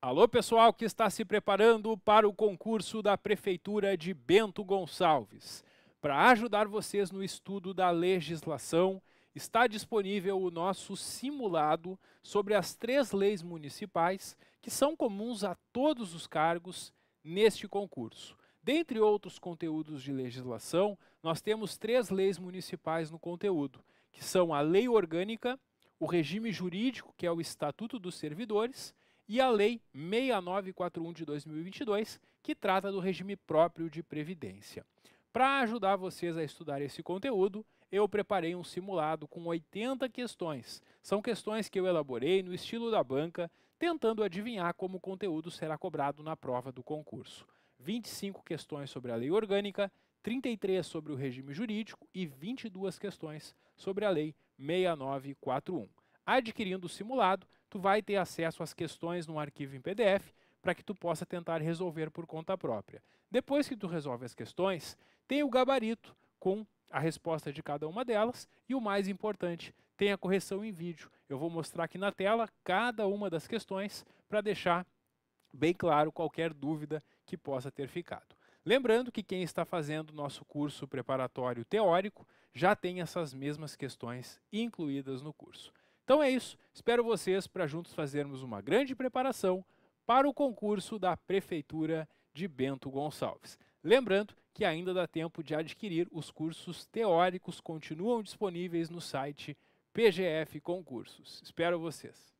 Alô, pessoal que está se preparando para o concurso da Prefeitura de Bento Gonçalves. Para ajudar vocês no estudo da legislação, está disponível o nosso simulado sobre as três leis municipais que são comuns a todos os cargos neste concurso. Dentre outros conteúdos de legislação, nós temos três leis municipais no conteúdo, que são a Lei Orgânica, o Regime Jurídico, que é o Estatuto dos Servidores, e a Lei 6941 de 2022, que trata do regime próprio de previdência. Para ajudar vocês a estudar esse conteúdo, eu preparei um simulado com 80 questões. São questões que eu elaborei no estilo da banca, tentando adivinhar como o conteúdo será cobrado na prova do concurso. 25 questões sobre a lei orgânica, 33 sobre o regime jurídico e 22 questões sobre a lei 6941. Adquirindo o simulado, tu vai ter acesso às questões no arquivo em PDF para que tu possa tentar resolver por conta própria. Depois que tu resolve as questões, tem o gabarito com a resposta de cada uma delas e o mais importante, tem a correção em vídeo. Eu vou mostrar aqui na tela cada uma das questões para deixar bem claro qualquer dúvida que possa ter ficado. Lembrando que quem está fazendo nosso curso preparatório teórico já tem essas mesmas questões incluídas no curso. Então é isso. Espero vocês para juntos fazermos uma grande preparação para o concurso da Prefeitura de Bento Gonçalves. Lembrando que ainda dá tempo de adquirir os cursos teóricos, continuam disponíveis no site PGF Concursos. Espero vocês!